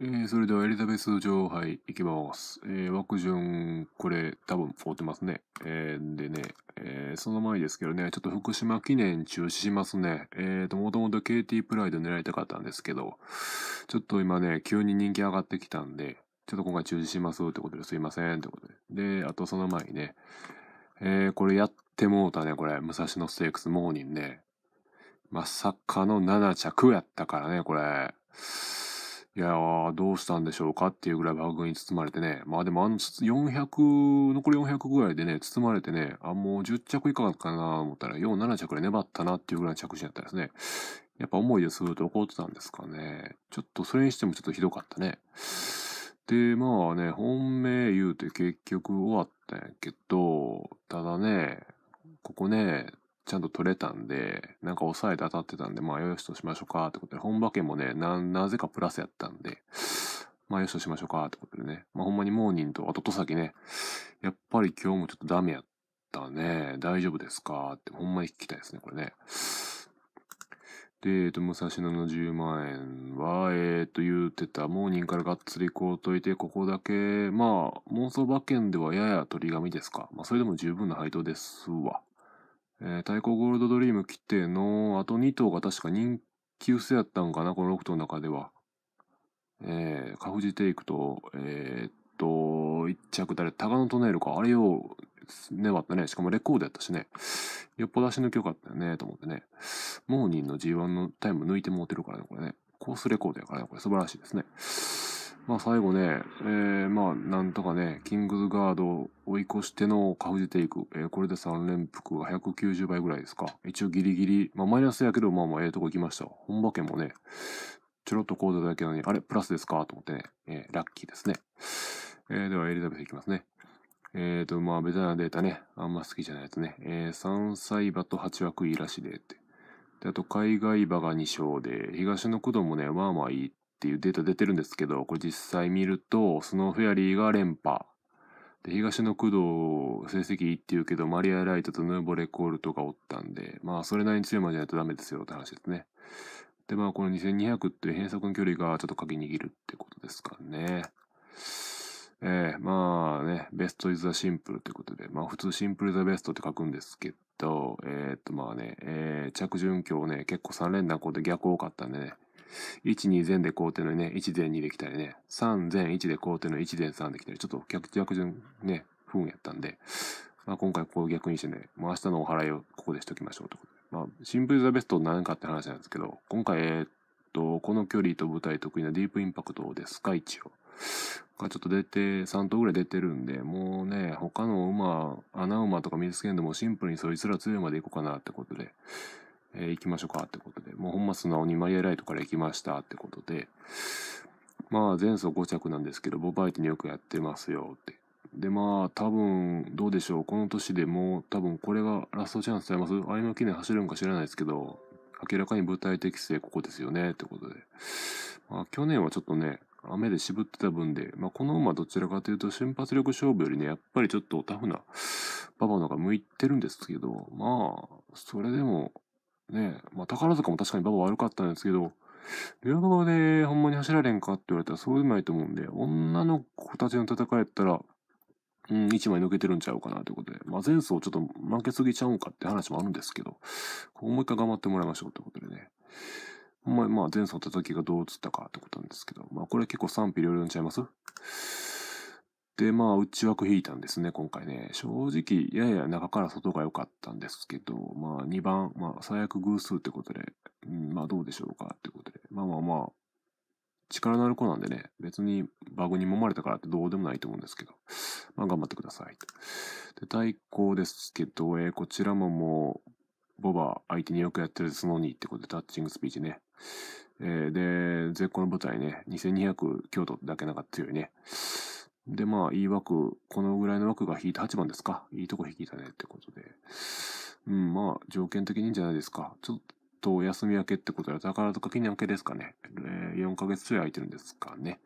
えー、それではエリザベス女王杯いきます。えー、枠順、これ多分通ってますね。えー、でね、えー、その前ですけどね、ちょっと福島記念中止しますね。えーと、もともと KT プライド狙いたかったんですけど、ちょっと今ね、急に人気上がってきたんで、ちょっと今回中止しますってことですいませんってことで。で、あとその前にね、えー、これやってもうたね、これ。武蔵野ステークスモーニングね。まさかの7着やったからね、これ。いやあ、どうしたんでしょうかっていうぐらいバグに包まれてね。まあでもあの、400、残り400ぐらいでね、包まれてね、あ、もう10着以下かな思ったら、4、7着で粘ったなっていうぐらいの着地だったですね。やっぱ思いですると怒ってたんですかね。ちょっとそれにしてもちょっとひどかったね。で、まあね、本命言うて結局終わったんやけど、ただね、ここね、ちゃんと取れたんで、なんか抑えて当たってたんで、まあ、よしとしましょうかってことで、本馬券もね、な、なぜかプラスやったんで、まあ、よしとしましょうかってことでね。まあ、ほんまにモーニンと、あと、とさね、やっぱり今日もちょっとダメやったね。大丈夫ですかって、ほんまに聞きたいですね、これね。で、えっ、と、武蔵野の10万円は、えっ、と、言うてた、モーニンからがっつりこうといて、ここだけ、まあ、妄想馬券ではやや取り紙ですか。まあ、それでも十分な配当ですわ。えー、対抗ゴールドドリーム規定のあと2頭が確か人気薄やったんかな、この6頭の中では。えー、カフジテイクと、えー、っと、1着誰、タガノトネイルか、あれよ粘ったね。しかもレコードやったしね。よっぽど足抜きよかったよね、と思ってね。モーニンの G1 のタイム抜いてもうてるからね、これね。コースレコードやからね、これ素晴らしいですね。まあ最後ね、えー、まあなんとかね、キングズガードを追い越してのカフジテイク、えー、これで3連服が190倍ぐらいですか。一応ギリギリ、まあマイナスやけど、まあまあええとこ行きました。本場券もね、ちょろっとコードだけなのに、あれプラスですかと思ってね、えー、ラッキーですね。えー、ではエリザベス行きますね。えーと、まあベタなデータね、あんま好きじゃないやつね。えー、3歳馬と8枠いいらしいでって。で、あと海外馬が2勝で、東の駆動もね、まあまあいいっっていうデータ出てるんですけど、これ実際見ると、スノーフェアリーが連覇。で、東の工藤、成績いいって言うけど、マリア・ライトとヌーボレコールとかおったんで、まあ、それなりに強い馬じゃないとダメですよって話ですね。で、まあ、この2200っていう変則の距離がちょっと鍵握るってことですかね。ええー、まあね、ベストイズザシンプルってことで、まあ普通シンプルザベストって書くんですけど、えー、っとまあね、えー、着順今日ね、結構3連打こうで逆多かったんでね、1、2 0で工程のね、1前2できたりね、3前1で工程の1前3できたり、ちょっと逆順ね、不運やったんで、まあ、今回こう逆にしてね、もう明日のお払いをここでしときましょうとまあ、シンプルザベスト何かって話なんですけど、今回、えー、っと、この距離と舞台得意なディープインパクトですか、一応。がちょっと出て、3頭ぐらい出てるんで、もうね、他の馬、穴馬とか見つけんでもシンプルにそいつら強いまで行こうかなってことで、えー、行きましょうかってことで、もうほんま素直にマリアライトから行きましたってことで、まあ前走5着なんですけど、ボブティによくやってますよって。でまあ多分どうでしょう、この年でも多分これがラストチャンスちゃいます有の記念走るんか知らないですけど、明らかに舞台適性ここですよねってことで。まあ去年はちょっとね、雨で渋ってた分で、まあ、この馬どちらかというと瞬発力勝負よりね、やっぱりちょっとタフな馬場のが向いてるんですけど、まあ、それでもね、まあ、宝塚も確かに馬場悪かったんですけど、両側でほんまに走られんかって言われたらそうでもないと思うんで、女の子たちの戦いやったら、うん、一枚抜けてるんちゃうかなということで、まあ、前走ちょっと負けすぎちゃうんかって話もあるんですけど、ここもう一回頑張ってもらいましょうということでね。ほんままあ前走た時がどう映ったかってことなんですけど、まあこれ結構賛否両論ちゃいますで、まあ、内枠引いたんですね、今回ね。正直、やや中から外が良かったんですけど、まあ、2番、まあ、最悪偶数ってことで、うん、まあ、どうでしょうかってことで。まあまあまあ、力のある子なんでね、別にバグに揉まれたからってどうでもないと思うんですけど、まあ、頑張ってください。で、対抗ですけど、えー、こちらももう、ボバ相手によくやってるスノーニーってことでタッチングスピーチね。えー、で、絶好の舞台ね、2200京都だけなんか強いね。で、まあ、いい枠、このぐらいの枠が引いた8番ですか。いいとこ引いたねってことで。うん、まあ、条件的にいいんじゃないですか。ちょっと休み明けってことは、宝塚記金明けですかね。えー、4ヶ月ちょい空いてるんですかね。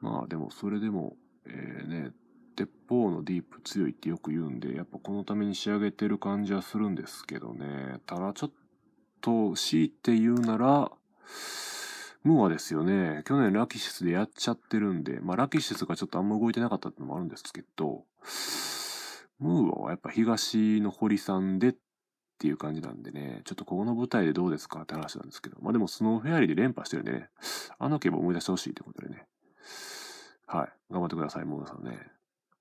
まあ、でも、それでも、えー、ね、鉄砲のディープ強いってよく言うんで、やっぱこのために仕上げてる感じはするんですけどね。ただ、ちょっと、強いて言うなら、ムーアですよね。去年ラキシスでやっちゃってるんで、まあラキシスがちょっとあんま動いてなかったってのもあるんですけど、ムーアはやっぱ東の堀さんでっていう感じなんでね、ちょっとここの舞台でどうですかって話なんですけど、まあでもスノーフェアリーで連覇してるんでね、あの競馬思い出してほしいってことでね。はい。頑張ってください、ムーアさんね。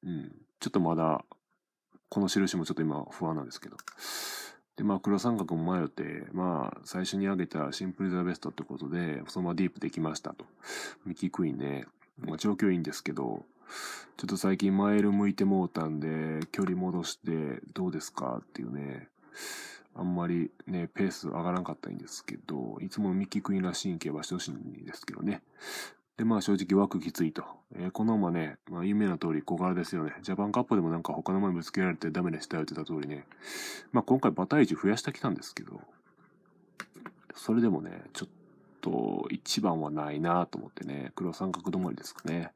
うん。ちょっとまだ、この印もちょっと今不安なんですけど。で、まあ、黒三角も迷って、まあ、最初に挙げたシンプルザベストってことで、そのままディープできましたと。ミキクイーンね、まあ、状況いいんですけど、ちょっと最近マイル向いてもうたんで、距離戻してどうですかっていうね、あんまりね、ペース上がらんかったんですけど、いつもミキクイーンらしいん競馬してほしいんですけどね。で、まあ正直枠きついと。えー、この馬ね、まあ有名な通り小柄ですよね。ジャパンカップでもなんか他の馬にぶつけられてダメでしたよって言った通りね。まあ今回馬体重増やしてきたんですけど、それでもね、ちょっと一番はないなと思ってね、黒三角止まりですかね。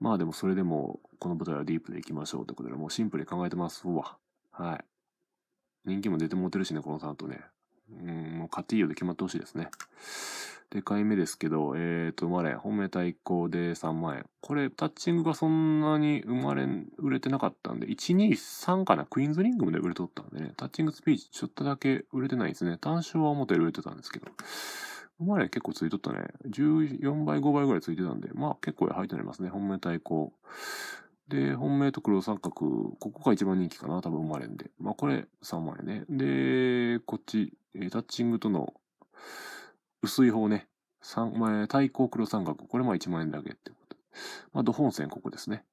まあでもそれでも、この舞台はディープでいきましょうってことで、もうシンプルに考えてますわ。はい。人気も出てもうてるしね、この3とね。うん、もうカティーヨで決まってほしいですね。で回い目ですけど、えっ、ー、と、生まれ、本命対抗で3万円。これ、タッチングがそんなに生まれ、売れてなかったんで、123かな、クイーンズリングまで売れとったんでね、タッチングスピーチちょっとだけ売れてないですね。単勝は表で売れてたんですけど。生まれ結構ついとったね。14倍、5倍ぐらいついてたんで、まあ結構入っておりますね。本命対抗。で、本命と黒三角、ここが一番人気かな、多分生まれんで。まあこれ3万円ね。で、こっち、えタッチングとの薄い方ね、三万対抗黒三角、これまあ1万円だけってこと。まあ、ド本線ここですね。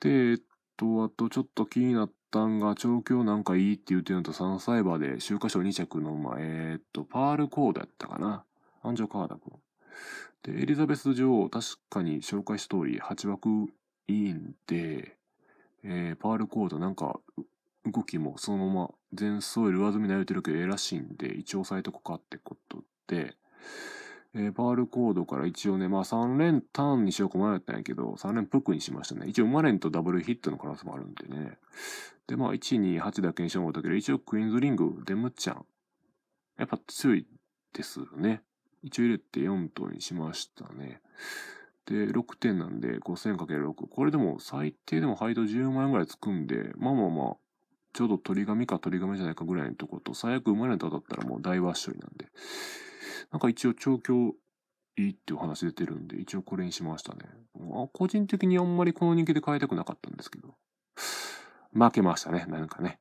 で、えっと、あとちょっと気になったんが、調教なんかいいって言ってるのと、サンサイバーで、週刊賞2着の、まあ、えっと、パールコードやったかな。アンジョカーダ君。で、エリザベス女王、確かに紹介した通り、8枠いいんで、えー、パールコードなんか、動きもそのまま前走より上積み投げてるけどえらしいんで、一応押さえとこかってことで、えー、パールコードから一応ね、まあ3連ターンにしようか迷ったんやけど、3連プックにしましたね。一応レンとダブルヒットの可能性もあるんでね。で、まあ1、2、8だけにしよう思ったけど、一応クイーンズリング、デムちゃん。やっぱ強いですよね。一応入れて4等にしましたね。で、6点なんで 5000×6。これでも最低でも配当10万円ぐらいつくんで、まあまあまあ、ちょうど鳥紙か鳥紙じゃないかぐらいのとこと、最悪生まれたいだったらもう大和処理なんで。なんか一応調教いいっていう話出てるんで、一応これにしましたね。個人的にあんまりこの人気で買いたくなかったんですけど。負けましたね、なんかね。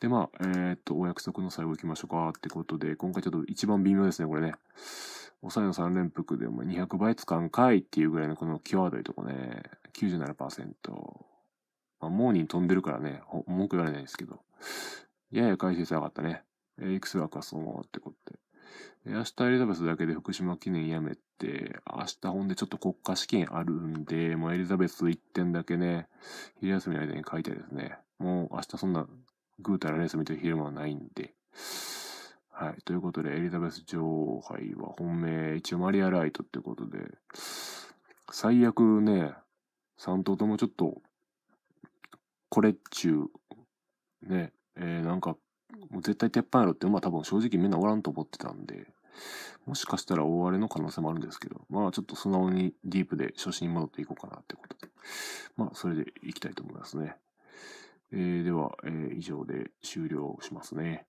で、まあ、えー、っと、お約束の最後行きましょうかってことで、今回ちょっと一番微妙ですね、これね。抑えの3連複でお前200倍使うんかいっていうぐらいのこの際どいとこね。97%。まあ、モーニン飛んでるからね、文句言われないですけど。やや解説上がったね。えー、いくつだかそのままってことで。明日エリザベスだけで福島記念やめて、明日ほんでちょっと国家試験あるんで、もうエリザベス1点だけね、昼休みの間に書いてですね。もう明日そんなぐうたらレース見てる昼間はないんで。はい。ということで、エリザベス女王杯は本命、一応マリア・ライトってことで、最悪ね、3頭ともちょっとこれっちゅう、ね、えー、なんか、もう絶対鉄板やろってまあ多分正直みんなおらんと思ってたんで、もしかしたら大荒れの可能性もあるんですけど、まあちょっと素直にディープで初心に戻っていこうかなってことで、まあそれでいきたいと思いますね。えー、では、えー、以上で終了しますね。